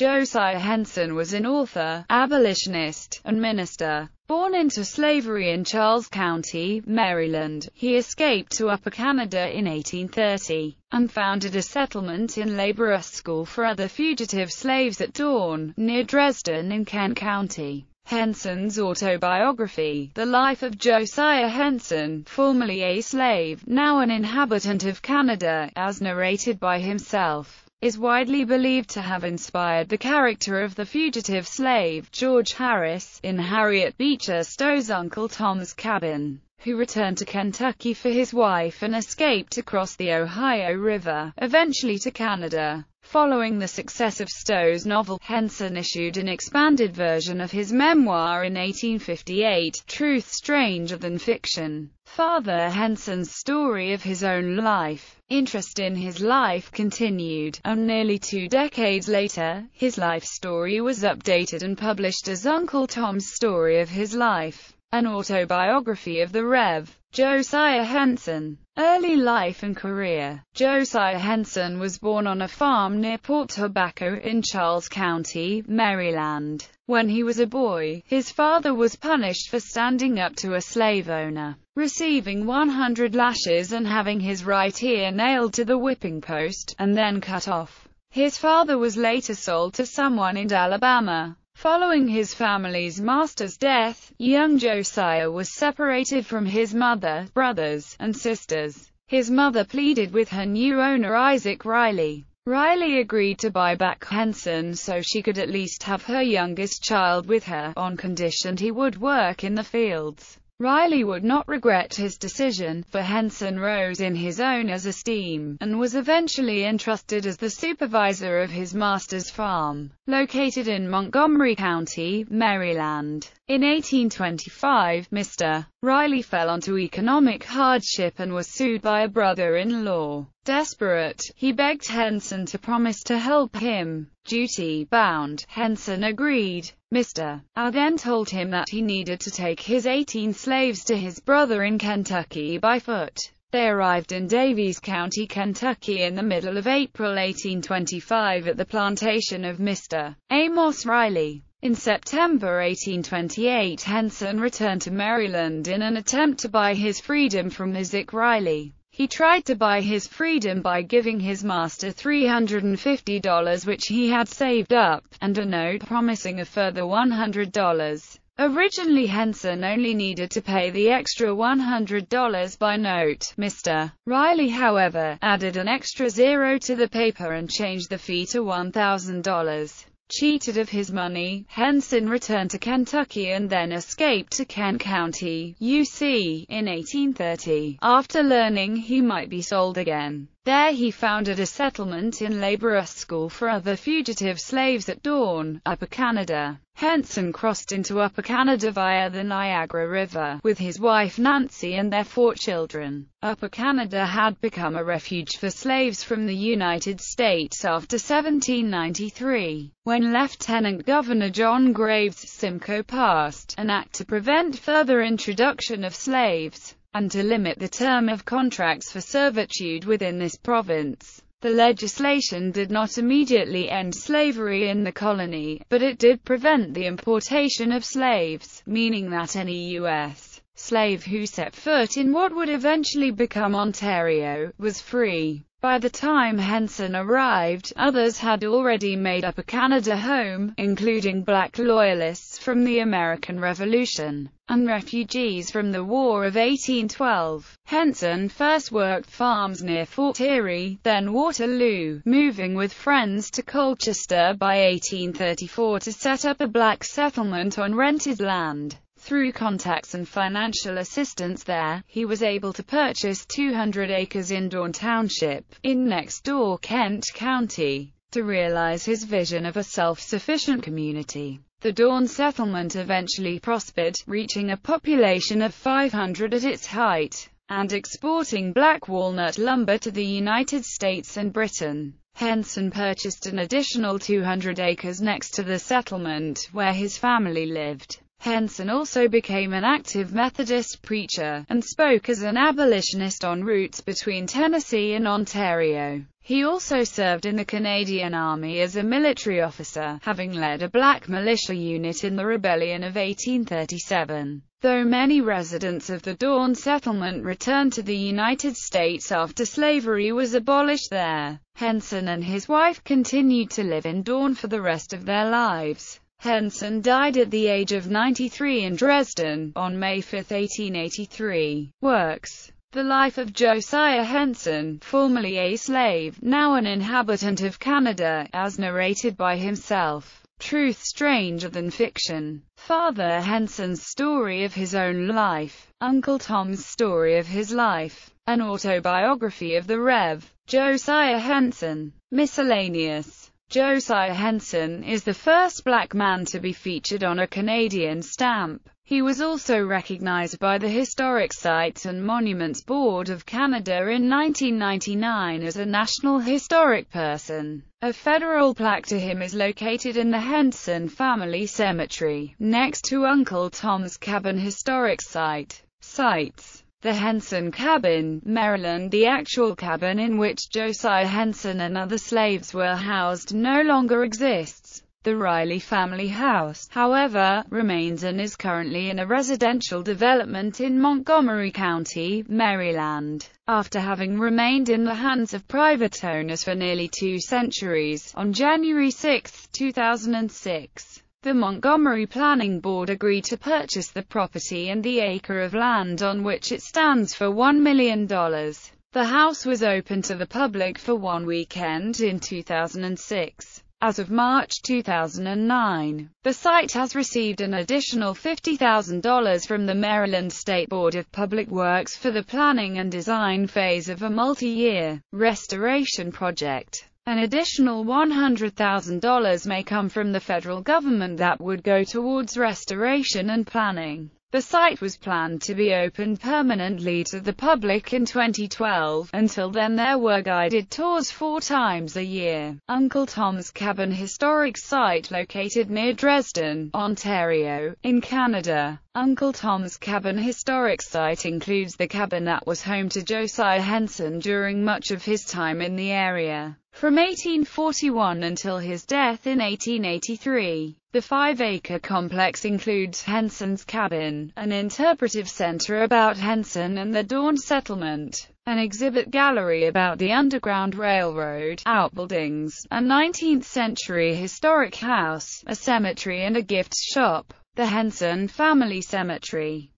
Josiah Henson was an author, abolitionist, and minister. Born into slavery in Charles County, Maryland, he escaped to Upper Canada in 1830, and founded a settlement in Laborist School for other fugitive slaves at Dawn, near Dresden in Kent County. Henson's autobiography, The Life of Josiah Henson, formerly a slave, now an inhabitant of Canada, as narrated by himself, is widely believed to have inspired the character of the fugitive slave George Harris in Harriet Beecher Stowe's Uncle Tom's Cabin, who returned to Kentucky for his wife and escaped across the Ohio River, eventually to Canada. Following the success of Stowe's novel, Henson issued an expanded version of his memoir in 1858, Truth Stranger Than Fiction. Father Henson's story of his own life, interest in his life continued, and nearly two decades later, his life story was updated and published as Uncle Tom's Story of His Life. An Autobiography of the Rev. Josiah Henson. Early life and career Josiah Henson was born on a farm near Port Tobacco in Charles County, Maryland. When he was a boy, his father was punished for standing up to a slave owner, receiving 100 lashes and having his right ear nailed to the whipping post, and then cut off. His father was later sold to someone in Alabama, Following his family's master's death, young Josiah was separated from his mother, brothers, and sisters. His mother pleaded with her new owner Isaac Riley. Riley agreed to buy back Henson so she could at least have her youngest child with her, on condition he would work in the fields. Riley would not regret his decision, for Henson rose in his own esteem, and was eventually entrusted as the supervisor of his master's farm, located in Montgomery County, Maryland. In 1825, Mr. Riley fell onto economic hardship and was sued by a brother-in-law. Desperate, he begged Henson to promise to help him. Duty-bound, Henson agreed. Mr. Au then told him that he needed to take his 18 slaves to his brother in Kentucky by foot. They arrived in Daviess County, Kentucky in the middle of April 1825 at the plantation of Mr. Amos Riley. In September 1828 Henson returned to Maryland in an attempt to buy his freedom from Isaac Riley. He tried to buy his freedom by giving his master $350 which he had saved up, and a note promising a further $100. Originally Henson only needed to pay the extra $100 by note. Mr. Riley however, added an extra zero to the paper and changed the fee to $1,000. Cheated of his money, Henson returned to Kentucky and then escaped to Kent County, UC, in 1830, after learning he might be sold again. There he founded a settlement in labour school for other fugitive slaves at Dawn, Upper Canada. Henson crossed into Upper Canada via the Niagara River, with his wife Nancy and their four children. Upper Canada had become a refuge for slaves from the United States after 1793, when Lieutenant Governor John Graves Simcoe passed an act to prevent further introduction of slaves and to limit the term of contracts for servitude within this province. The legislation did not immediately end slavery in the colony, but it did prevent the importation of slaves, meaning that any U.S. slave who set foot in what would eventually become Ontario, was free by the time Henson arrived, others had already made up a Canada home, including black loyalists from the American Revolution and refugees from the War of 1812. Henson first worked farms near Fort Erie, then Waterloo, moving with friends to Colchester by 1834 to set up a black settlement on rented land. Through contacts and financial assistance there, he was able to purchase 200 acres in Dawn Township, in next-door Kent County, to realize his vision of a self-sufficient community. The Dawn settlement eventually prospered, reaching a population of 500 at its height, and exporting black walnut lumber to the United States and Britain. Henson purchased an additional 200 acres next to the settlement, where his family lived. Henson also became an active Methodist preacher, and spoke as an abolitionist on routes between Tennessee and Ontario. He also served in the Canadian Army as a military officer, having led a black militia unit in the Rebellion of 1837. Though many residents of the Dawn settlement returned to the United States after slavery was abolished there, Henson and his wife continued to live in Dawn for the rest of their lives. Henson died at the age of 93 in Dresden, on May 5, 1883. Works The Life of Josiah Henson, formerly a slave, now an inhabitant of Canada, as narrated by himself. Truth Stranger Than Fiction. Father Henson's Story of His Own Life. Uncle Tom's Story of His Life. An Autobiography of the Rev. Josiah Henson. Miscellaneous. Josiah Henson is the first black man to be featured on a Canadian stamp. He was also recognized by the Historic Sites and Monuments Board of Canada in 1999 as a National Historic Person. A federal plaque to him is located in the Henson Family Cemetery, next to Uncle Tom's Cabin Historic Site. Sites the Henson Cabin, Maryland The actual cabin in which Josiah Henson and other slaves were housed no longer exists. The Riley family house, however, remains and is currently in a residential development in Montgomery County, Maryland. After having remained in the hands of private owners for nearly two centuries, on January 6, 2006, the Montgomery Planning Board agreed to purchase the property and the acre of land on which it stands for $1 million. The house was open to the public for one weekend in 2006. As of March 2009, the site has received an additional $50,000 from the Maryland State Board of Public Works for the planning and design phase of a multi-year restoration project. An additional $100,000 may come from the federal government that would go towards restoration and planning. The site was planned to be opened permanently to the public in 2012. Until then there were guided tours four times a year. Uncle Tom's Cabin Historic Site located near Dresden, Ontario, in Canada. Uncle Tom's Cabin Historic Site includes the cabin that was home to Josiah Henson during much of his time in the area. From 1841 until his death in 1883, the five-acre complex includes Henson's cabin, an interpretive center about Henson and the Dawn settlement, an exhibit gallery about the Underground Railroad, outbuildings, a 19th-century historic house, a cemetery and a gift shop, the Henson Family Cemetery.